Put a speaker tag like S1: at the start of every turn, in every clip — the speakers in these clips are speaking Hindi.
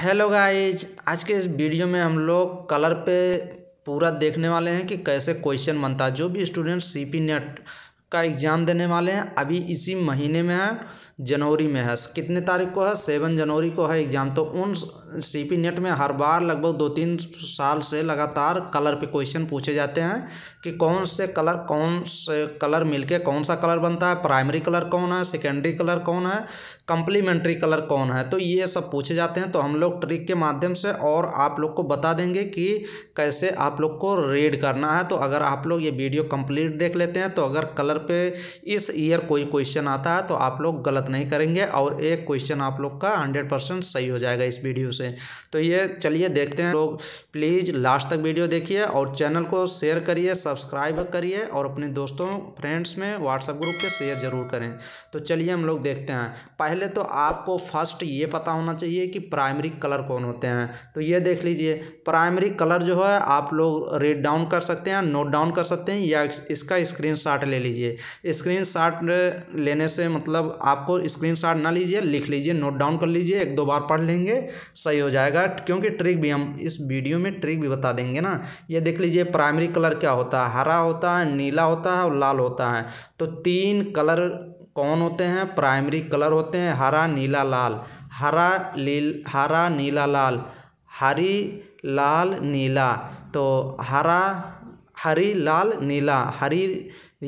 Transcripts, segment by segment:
S1: हेलो गाइज आज के इस वीडियो में हम लोग कलर पे पूरा देखने वाले हैं कि कैसे क्वेश्चन बनता है जो भी स्टूडेंट सी पी नेट का एग्ज़ाम देने वाले हैं अभी इसी महीने में है जनवरी में है कितने तारीख को है सेवन जनवरी को है एग्ज़ाम तो उन सी पी नेट में हर बार लगभग दो तीन साल से लगातार कलर पे क्वेश्चन पूछे जाते हैं कि कौन से कलर कौन से कलर मिलके कौन सा कलर बनता है प्राइमरी कलर कौन है सेकेंडरी कलर कौन है कंप्लीमेंट्री कलर कौन है तो ये सब पूछे जाते हैं तो हम लोग ट्रिक के माध्यम से और आप लोग को बता देंगे कि कैसे आप लोग को रीड करना है तो अगर आप लोग ये वीडियो कंप्लीट देख लेते हैं तो अगर कलर पे इस ईयर कोई क्वेश्चन आता है तो आप लोग गलत नहीं करेंगे और एक क्वेश्चन आप लोग का हंड्रेड परसेंट सही हो जाएगा इस वीडियो से तो ये चलिए देखते हैं लोग प्लीज़ लास्ट तक वीडियो देखिए और चैनल को शेयर करिए सब्सक्राइब करिए और अपने दोस्तों फ्रेंड्स में व्हाट्सएप ग्रुप के शेयर ज़रूर करें तो चलिए हम लोग देखते हैं पहले तो आपको फर्स्ट ये पता होना चाहिए कि प्राइमरी कलर कौन होते हैं तो ये देख लीजिए प्राइमरी कलर जो है आप लोग रेड डाउन कर सकते हैं नोट डाउन कर सकते हैं या इसका स्क्रीन ले लीजिए स्क्रीन लेने से मतलब आपको स्क्रीन स्क्रीनशॉट ना लीजिए लिख लीजिए नोट डाउन कर लीजिए एक दो बार पढ़ लेंगे सही हो जाएगा क्योंकि ट्रिक भी हम इस वीडियो में ट्रिक भी बता देंगे ना ये देख लीजिए प्राइमरी कलर क्या होता है हरा होता है नीला होता है और लाल होता है तो तीन कलर कौन होते हैं प्राइमरी कलर होते हैं हरा नीला लाल हरा लील हरा नीला लाल हरी लाल नीला तो हरा हरी लाल नीला हरी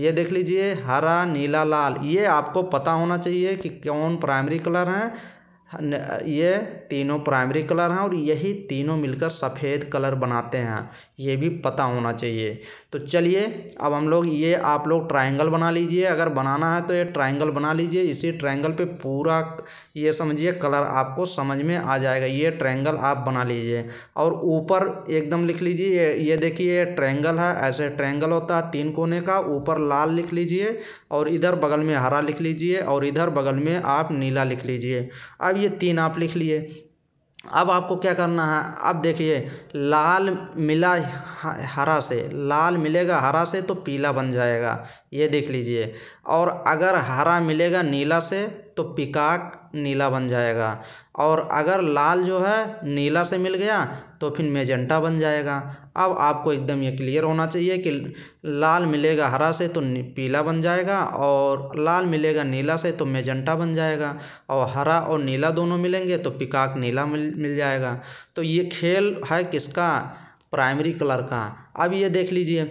S1: ये देख लीजिए हरा नीला लाल ये आपको पता होना चाहिए कि कौन प्राइमरी कलर हैं ये तीनों प्राइमरी कलर हैं और यही तीनों मिलकर सफ़ेद कलर बनाते हैं ये भी पता होना चाहिए तो चलिए अब हम लोग ये आप लोग ट्रायंगल बना लीजिए अगर बनाना है तो ये ट्रायंगल बना लीजिए इसी ट्रायंगल पे पूरा ये समझिए कलर आपको समझ में आ जाएगा ये ट्रायंगल आप बना लीजिए और ऊपर एकदम लिख लीजिए ये ये देखिए ट्रैंगल है ऐसे ट्रैंगल होता है तीन कोने का ऊपर लाल लिख लीजिए और इधर बगल में हरा लिख लीजिए और इधर बगल में आप नीला लिख लीजिए अब अब ये तीन आप लिख लिए अब आपको क्या करना है अब देखिए लाल मिला हरा से लाल मिलेगा हरा से तो पीला बन जाएगा ये देख लीजिए और अगर हरा मिलेगा नीला से तो पिकाक नीला बन जाएगा और अगर लाल जो है नीला से मिल गया तो फिर मेजेंटा बन जाएगा अब आपको एकदम ये क्लियर होना चाहिए कि लाल मिलेगा हरा से तो पीला बन जाएगा और लाल मिलेगा नीला से तो मेजेंटा बन जाएगा और हरा और नीला दोनों मिलेंगे तो पिकाक नीला मिल मिल जाएगा तो ये खेल है किसका प्राइमरी कलर का अब ये देख लीजिए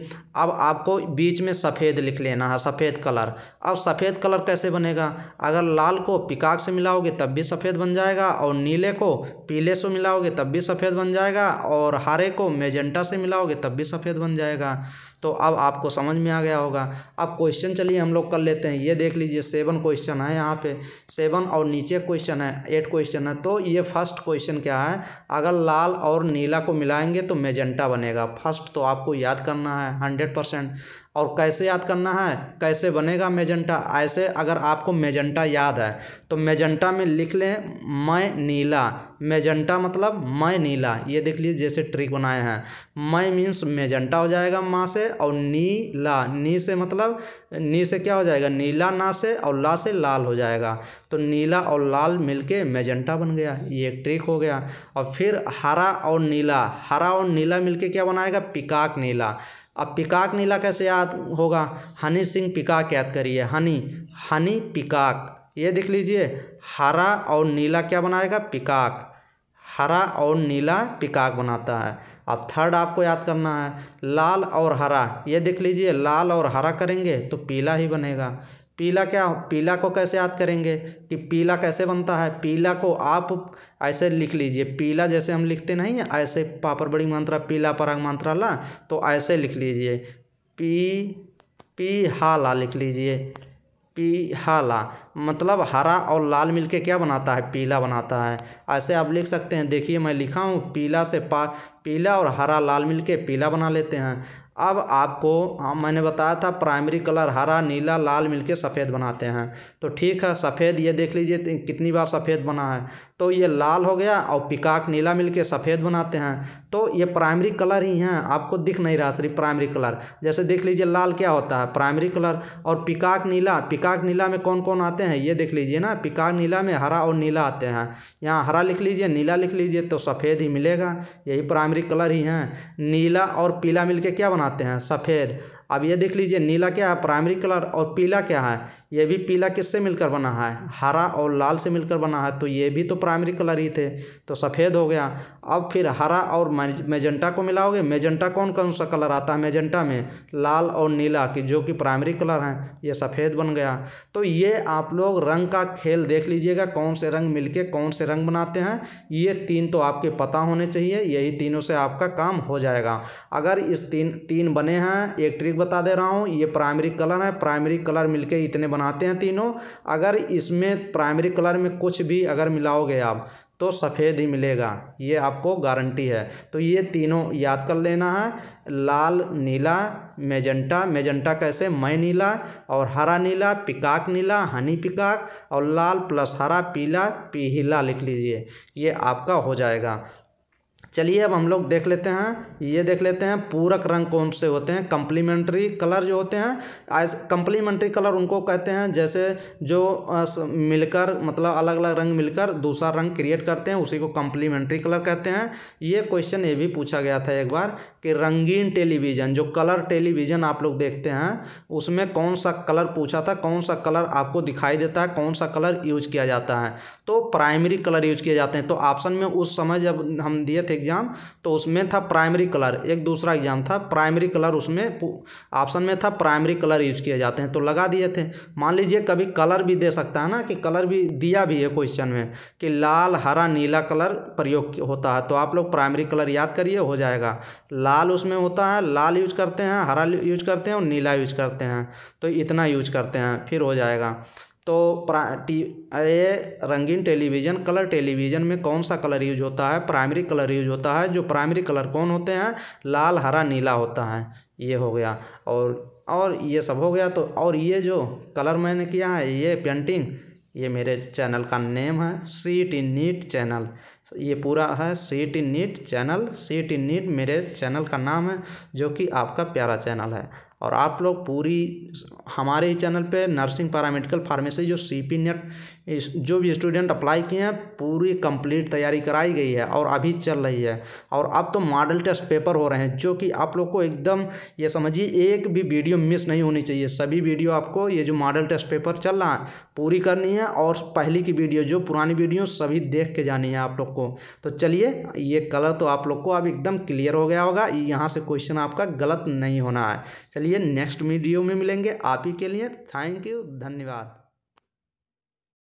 S1: अब आपको बीच में सफ़ेद लिख लेना है सफ़ेद कलर अब सफ़ेद कलर कैसे बनेगा अगर लाल को पिकाक से मिलाओगे तब भी सफ़ेद बन जाएगा और नीले को पीले से मिलाओगे तब भी सफ़ेद बन जाएगा और हरे को मेजेंटा से मिलाओगे तब भी सफ़ेद बन जाएगा तो अब आपको समझ में आ गया होगा अब क्वेश्चन चलिए हम लोग कर लेते हैं ये देख लीजिए सेवन क्वेश्चन है यहाँ पे सेवन और नीचे क्वेश्चन है एट क्वेश्चन है तो ये फर्स्ट क्वेश्चन क्या है अगर लाल और नीला को मिलाएंगे तो मेजेंटा बनेगा फर्स्ट तो आप आपको याद करना है हंड्रेड परसेंट और कैसे याद करना है कैसे बनेगा मेजेंटा ऐसे अगर आपको मेजेंटा याद है तो मेजेंटा में लिख लें मैं नीला मेजेंटा मतलब मैं नीला ये देख लीजिए जैसे ट्रिक बनाए हैं मैं मीन्स मेजेंटा हो जाएगा माँ से और नीला नी से मतलब नी से क्या हो जाएगा नीला ना से और ला से लाल हो जाएगा तो नीला और लाल के मेजेंटा बन गया ये एक ट्रिक हो गया और फिर हरा और नीला हरा और नीला मिलके क्या बनाएगा पिकाक नीला अब पिकाक नीला कैसे याद होगा हनी सिंह पिकाक याद करिए हनी हनी पिकाक ये देख लीजिए हरा और नीला क्या बनाएगा पिकाक हरा और नीला पिकाक बनाता है अब थर्ड आपको याद करना है लाल और हरा ये देख लीजिए लाल और हरा करेंगे तो पीला ही बनेगा पीला क्या पीला को कैसे याद करेंगे कि पीला कैसे बनता है पीला को आप ऐसे लिख लीजिए पीला जैसे हम लिखते नहीं हैं ऐसे पापर बड़ी मात्रा पीला पराग मात्रा ला तो ऐसे लिख लीजिए पी पी हाला लिख लीजिए पी हाला मतलब हरा और लाल मिल के क्या बनाता है पीला बनाता है ऐसे आप लिख सकते हैं देखिए मैं लिखा हूँ पीला से पा पीला और हरा लाल मिल के पीला बना लेते हैं अब आपको हाँ मैंने बताया था प्राइमरी कलर हरा नीला लाल मिलके सफ़ेद बनाते हैं तो ठीक है सफ़ेद ये देख लीजिए तो कितनी बार सफ़ेद बना है तो ये लाल हो गया और पिकाक नीला मिलके सफ़ेद बनाते हैं तो ये प्राइमरी कलर ही हैं आपको दिख नहीं रहा सिर्फ प्राइमरी कलर जैसे देख लीजिए लाल क्या होता है प्राइमरी कलर और पिकाक नीला पिकाक नीला में कौन कौन आते हैं आते हैं ये देख लीजिए ना पिका नीला में हरा और नीला आते हैं यहाँ हरा लिख लीजिए नीला लिख लीजिए तो सफ़ेद ही मिलेगा यही प्राइमरी कलर ही हैं नीला और पीला मिलके क्या बनाते हैं सफ़ेद अब ये देख लीजिए नीला क्या है प्राइमरी कलर और पीला क्या है ये भी पीला किससे मिलकर बना है हरा और लाल से मिलकर बना है तो ये भी तो प्राइमरी कलर ही थे तो सफ़ेद हो गया अब फिर हरा और मेजेंटा को मिलाओगे मेजेंटा कौन कौन सा कलर आता है मेजेंटा में लाल और नीला की जो कि प्राइमरी कलर हैं ये सफ़ेद बन गया तो ये आप लोग रंग का खेल देख लीजिएगा कौन से रंग मिलके कौन से रंग बनाते हैं ये तीन तो आपके पता होने चाहिए यही तीनों से आपका काम हो जाएगा अगर इस तीन तीन बने हैं एक ट्रिक बता दे रहा हूँ ये प्राइमरी कलर है प्राइमरी कलर मिलके इतने बना बनाते हैं तीनों अगर इसमें प्राइमरी कलर में कुछ भी अगर मिलाओगे आप तो सफ़ेद ही मिलेगा ये आपको गारंटी है तो ये तीनों याद कर लेना है लाल नीला मेजेंटा मेजेंटा कैसे मैं नीला और हरा नीला पिकाक नीला हनी पिकाक और लाल प्लस हरा पीला पीला लिख लीजिए ये आपका हो जाएगा चलिए अब हम लोग देख लेते हैं ये देख लेते हैं पूरक रंग कौन से होते हैं कम्प्लीमेंट्री कलर जो होते हैं कम्प्लीमेंट्री कलर उनको कहते हैं जैसे जो मिलकर मतलब अलग अलग रंग मिलकर दूसरा रंग क्रिएट करते हैं उसी को कम्प्लीमेंट्री कलर कहते हैं ये क्वेश्चन ये भी पूछा गया था एक बार कि रंगीन टेलीविज़न जो कलर टेलीविज़न आप लोग देखते हैं उसमें कौन सा कलर पूछा था कौन सा कलर आपको दिखाई देता है कौन सा कलर यूज किया जाता है तो प्राइमरी कलर यूज किए जाते हैं तो ऑप्शन में उस समय जब हम दिए थे एग्ज़ाम तो उसमें था प्राइमरी कलर एक दूसरा एग्ज़ाम था प्राइमरी कलर उसमें ऑप्शन में था प्राइमरी कलर यूज किए जाते हैं तो लगा दिए थे मान लीजिए कभी कलर भी दे सकता है ना कि कलर भी दिया भी है क्वेश्चन में कि लाल हरा नीला कलर प्रयोग होता है तो आप लोग प्राइमरी कलर याद करिए हो जाएगा लाल उसमें होता है लाल यूज करते हैं हरा यूज करते हैं और नीला यूज करते हैं तो इतना यूज करते हैं फिर हो जाएगा तो ये रंगीन टेलीविजन कलर टेलीविजन में कौन सा कलर यूज होता है प्राइमरी कलर यूज होता है जो प्राइमरी कलर कौन होते हैं लाल हरा नीला होता है ये हो गया और और ये सब हो गया तो और ये जो कलर मैंने किया है ये पेंटिंग ये मेरे चैनल का नेम है सीट इन नीट चैनल ये पूरा है C T NEET channel C T NEET मेरे चैनल का नाम है जो कि आपका प्यारा चैनल है और आप लोग पूरी हमारे ही चैनल पे नर्सिंग पैरामेडिकल फार्मेसी जो सी पी नेट जो भी स्टूडेंट अप्लाई किए हैं पूरी कंप्लीट तैयारी कराई गई है और अभी चल रही है और अब तो मॉडल टेस्ट पेपर हो रहे हैं जो कि आप लोग को एकदम ये समझिए एक भी वीडियो मिस नहीं होनी चाहिए सभी वीडियो आपको ये जो मॉडल टेस्ट पेपर चल रहा है पूरी करनी है और पहली की वीडियो जो पुरानी वीडियो सभी देख के जानी है आप लोग को तो चलिए ये कलर तो आप लोग को अब एकदम क्लियर हो गया होगा यहाँ से क्वेश्चन आपका गलत नहीं होना है चलिए नेक्स्ट वीडियो में मिलेंगे आप ही के लिए थैंक यू धन्यवाद